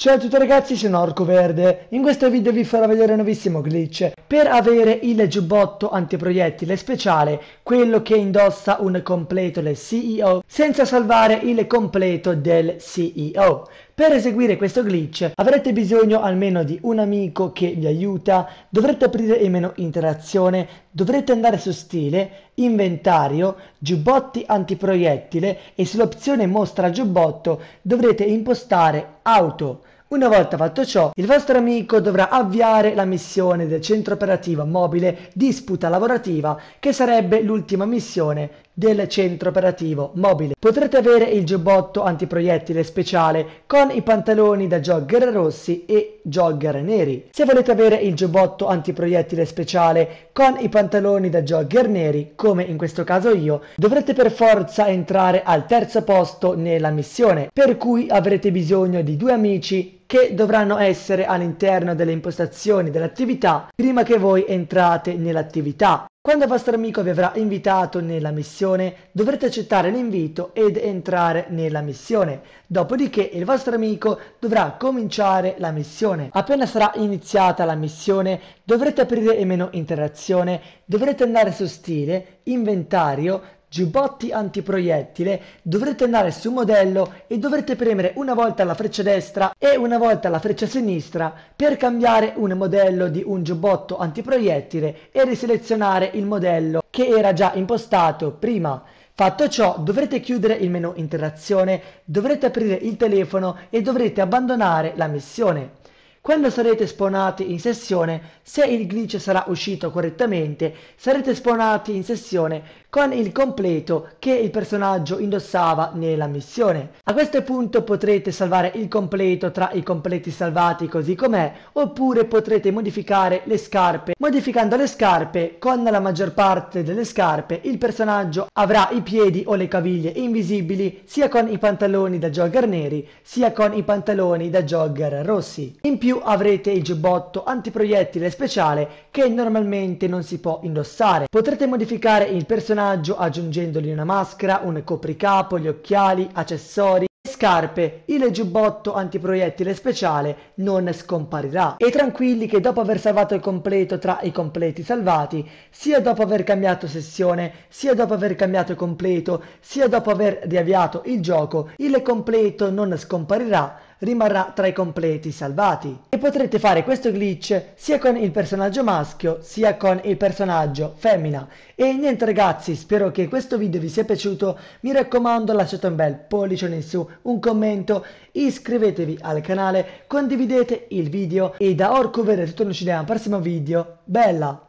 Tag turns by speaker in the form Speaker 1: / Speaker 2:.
Speaker 1: Ciao a tutti ragazzi, sono Orco Verde. In questo video vi farò vedere un nuovissimo glitch per avere il giubbotto antiproiettile speciale, quello che indossa un completo del CEO, senza salvare il completo del CEO. Per eseguire questo glitch avrete bisogno almeno di un amico che vi aiuta, dovrete aprire il menu interazione, dovrete andare su stile, inventario, giubbotti antiproiettile e sull'opzione mostra giubbotto dovrete impostare auto. Una volta fatto ciò, il vostro amico dovrà avviare la missione del centro operativo mobile Disputa lavorativa, che sarebbe l'ultima missione del centro operativo mobile. Potrete avere il giubbotto antiproiettile speciale con i pantaloni da jogger rossi e jogger neri. Se volete avere il giubbotto antiproiettile speciale con i pantaloni da jogger neri, come in questo caso io, dovrete per forza entrare al terzo posto nella missione, per cui avrete bisogno di due amici che dovranno essere all'interno delle impostazioni dell'attività prima che voi entrate nell'attività. Quando il vostro amico vi avrà invitato nella missione, dovrete accettare l'invito ed entrare nella missione. Dopodiché il vostro amico dovrà cominciare la missione. Appena sarà iniziata la missione, dovrete aprire il menu interazione, dovrete andare su stile, inventario, giubbotti antiproiettile dovrete andare su modello e dovrete premere una volta la freccia destra e una volta la freccia sinistra per cambiare un modello di un giubbotto antiproiettile e riselezionare il modello che era già impostato prima. Fatto ciò dovrete chiudere il menu interazione, dovrete aprire il telefono e dovrete abbandonare la missione. Quando sarete spawnati in sessione, se il glitch sarà uscito correttamente, sarete spawnati in sessione con il completo che il personaggio indossava nella missione. A questo punto potrete salvare il completo tra i completi salvati così com'è oppure potrete modificare le scarpe. Modificando le scarpe, con la maggior parte delle scarpe il personaggio avrà i piedi o le caviglie invisibili sia con i pantaloni da jogger neri sia con i pantaloni da jogger rossi. In più avrete il giubbotto antiproiettile speciale che normalmente non si può indossare. Potrete modificare il personaggio personaggio aggiungendogli una maschera, un copricapo, gli occhiali, accessori, scarpe, il giubbotto antiproiettile speciale non scomparirà. E tranquilli che dopo aver salvato il completo tra i completi salvati, sia dopo aver cambiato sessione, sia dopo aver cambiato il completo, sia dopo aver riavviato il gioco, il completo non scomparirà, rimarrà tra i completi salvati potrete fare questo glitch sia con il personaggio maschio sia con il personaggio femmina. E niente ragazzi, spero che questo video vi sia piaciuto, mi raccomando lasciate un bel pollice in su, un commento, iscrivetevi al canale, condividete il video e da Orcover è tutto, noi ci vediamo al prossimo video, bella!